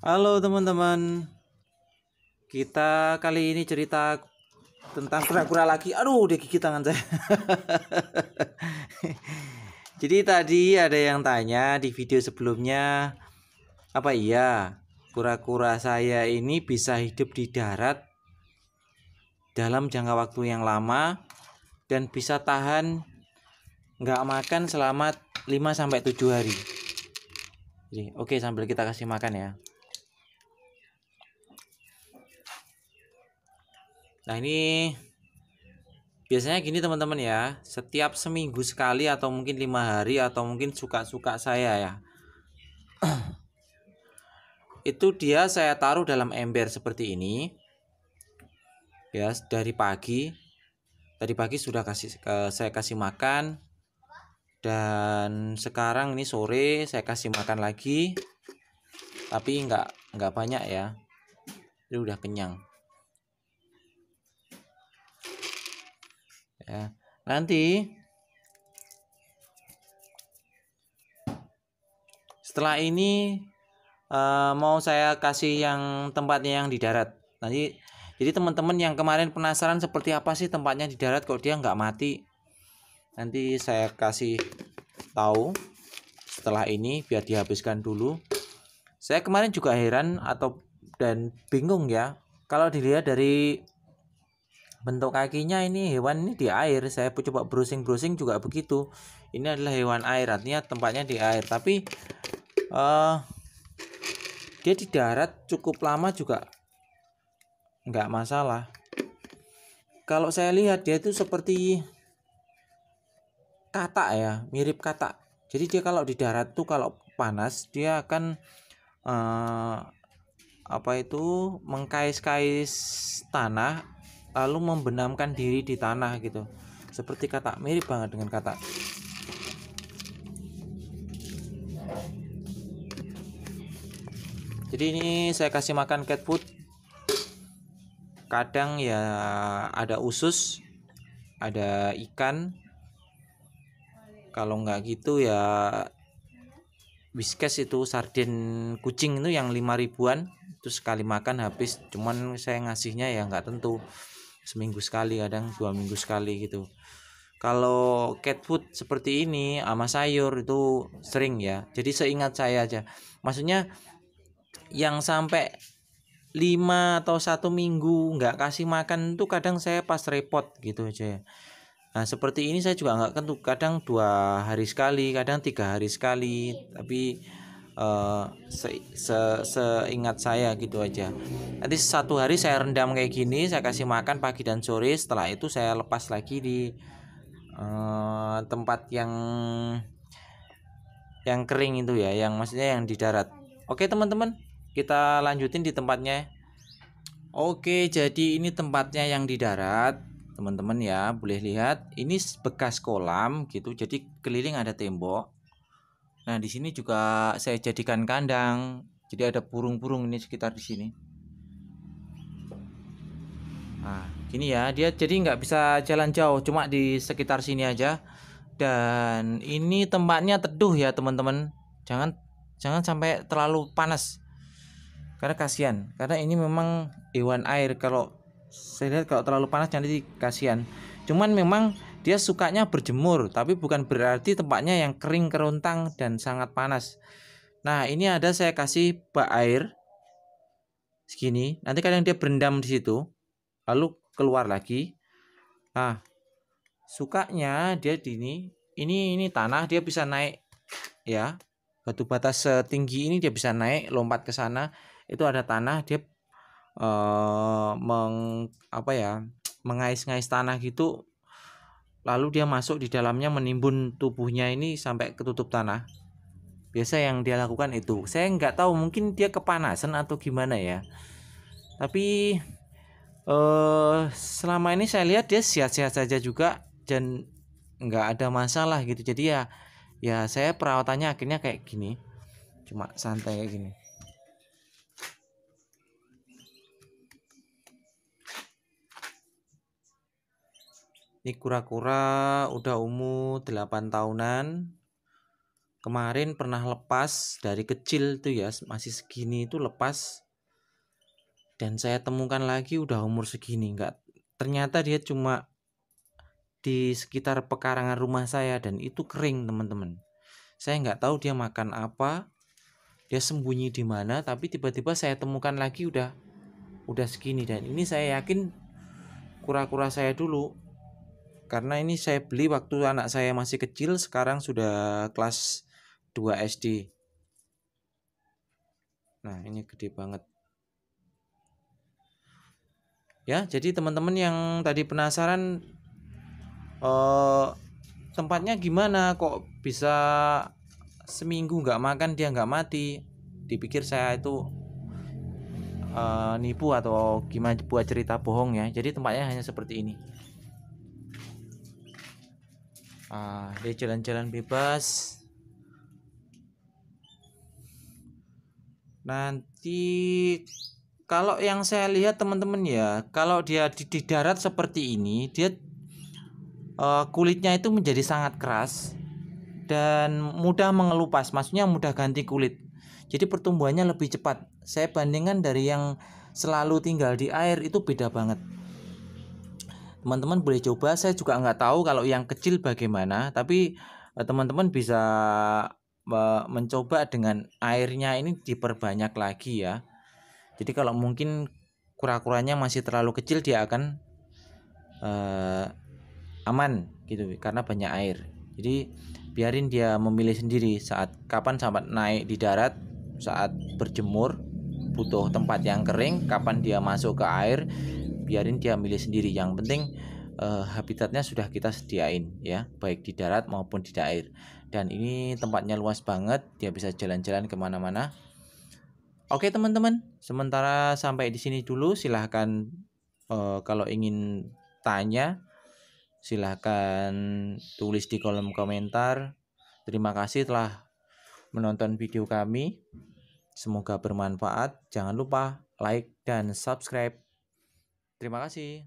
Halo teman-teman Kita kali ini cerita Tentang kura-kura lagi Aduh dia gigit tangan saya Jadi tadi ada yang tanya Di video sebelumnya Apa iya Kura-kura saya ini bisa hidup di darat Dalam jangka waktu yang lama Dan bisa tahan Nggak makan selama 5-7 hari Oke sambil kita kasih makan ya Nah ini biasanya gini teman-teman ya, setiap seminggu sekali atau mungkin lima hari atau mungkin suka-suka saya ya. itu dia saya taruh dalam ember seperti ini. Ya, dari pagi. Tadi pagi sudah kasih ke, saya kasih makan dan sekarang ini sore saya kasih makan lagi. Tapi nggak nggak banyak ya. Ini udah kenyang. ya nanti setelah ini uh, mau saya kasih yang tempatnya yang di darat nanti jadi teman-teman yang kemarin penasaran seperti apa sih tempatnya di darat kok dia nggak mati nanti saya kasih tahu setelah ini biar dihabiskan dulu saya kemarin juga heran atau dan bingung ya kalau dilihat dari bentuk kakinya ini hewan ini di air saya pun coba browsing browsing juga begitu ini adalah hewan air artinya tempatnya di air tapi uh, dia di darat cukup lama juga nggak masalah kalau saya lihat dia itu seperti kata ya mirip kata jadi dia kalau di darat tuh kalau panas dia akan uh, apa itu mengkais-kais tanah lalu membenamkan diri di tanah gitu seperti kata mirip banget dengan kata jadi ini saya kasih makan cat food kadang ya ada usus ada ikan kalau nggak gitu ya biskes itu sarden kucing itu yang lima ribuan terus sekali makan habis cuman saya ngasihnya ya nggak tentu seminggu sekali kadang dua minggu sekali gitu kalau cat food seperti ini sama sayur itu sering ya jadi seingat saya aja maksudnya yang sampai lima atau satu minggu nggak kasih makan tuh kadang saya pas repot gitu aja ya. Nah seperti ini saya juga nggak tentu kadang dua hari sekali kadang tiga hari sekali tapi Eh, se, seingat saya gitu aja nanti satu hari saya rendam kayak gini saya kasih makan pagi dan sore setelah itu saya lepas lagi di uh, tempat yang yang kering itu ya yang maksudnya yang di darat oke teman-teman kita lanjutin di tempatnya oke jadi ini tempatnya yang di darat teman-teman ya boleh lihat ini bekas kolam gitu jadi keliling ada tembok Nah, di sini juga saya jadikan kandang. Jadi ada burung-burung ini sekitar di sini. Nah, gini ya, dia jadi nggak bisa jalan jauh, cuma di sekitar sini aja. Dan ini tempatnya teduh ya, teman-teman. Jangan jangan sampai terlalu panas. Karena kasihan, karena ini memang hewan air kalau saya lihat kalau terlalu panas nanti kasihan. Cuman memang dia sukanya berjemur, tapi bukan berarti tempatnya yang kering kerontang dan sangat panas. Nah, ini ada saya kasih bak air segini. Nanti kadang dia berendam di situ, lalu keluar lagi. Nah, sukanya dia di ini, ini ini tanah dia bisa naik ya. Batu bata setinggi ini dia bisa naik, lompat ke sana. Itu ada tanah, dia eh, meng apa ya? mengais-ngais tanah gitu lalu dia masuk di dalamnya menimbun tubuhnya ini sampai ketutup tanah biasa yang dia lakukan itu saya nggak tahu mungkin dia kepanasan atau gimana ya tapi eh, selama ini saya lihat dia sehat-sehat saja juga dan nggak ada masalah gitu jadi ya ya saya perawatannya akhirnya kayak gini cuma santai kayak gini Ini kura-kura udah umur 8 tahunan. Kemarin pernah lepas dari kecil tuh ya, masih segini itu lepas. Dan saya temukan lagi udah umur segini enggak. Ternyata dia cuma di sekitar pekarangan rumah saya dan itu kering teman-teman. Saya enggak tahu dia makan apa, dia sembunyi di mana, tapi tiba-tiba saya temukan lagi udah udah segini dan ini saya yakin kura-kura saya dulu karena ini saya beli waktu anak saya masih kecil sekarang sudah kelas 2 SD nah ini gede banget ya jadi teman-teman yang tadi penasaran eh, tempatnya gimana kok bisa seminggu nggak makan dia nggak mati dipikir saya itu Uh, nipu atau gimana buat cerita bohong ya jadi tempatnya hanya seperti ini uh, ah, dia jalan-jalan bebas nanti kalau yang saya lihat teman-teman ya kalau dia di, di darat seperti ini dia uh, kulitnya itu menjadi sangat keras dan mudah mengelupas maksudnya mudah ganti kulit jadi pertumbuhannya lebih cepat saya bandingkan dari yang selalu tinggal di air itu beda banget teman-teman boleh coba saya juga nggak tahu kalau yang kecil bagaimana tapi eh, teman-teman bisa mencoba dengan airnya ini diperbanyak lagi ya jadi kalau mungkin kura-kuranya masih terlalu kecil dia akan uh, aman gitu karena banyak air jadi biarin dia memilih sendiri saat kapan sampai naik di darat saat berjemur butuh tempat yang kering kapan dia masuk ke air biarin dia milih sendiri yang penting uh, habitatnya sudah kita sediain ya baik di darat maupun di air dan ini tempatnya luas banget dia bisa jalan-jalan kemana-mana Oke teman-teman, sementara sampai di sini dulu silahkan uh, kalau ingin tanya silahkan tulis di kolom komentar. Terima kasih telah menonton video kami. Semoga bermanfaat. Jangan lupa like dan subscribe. Terima kasih.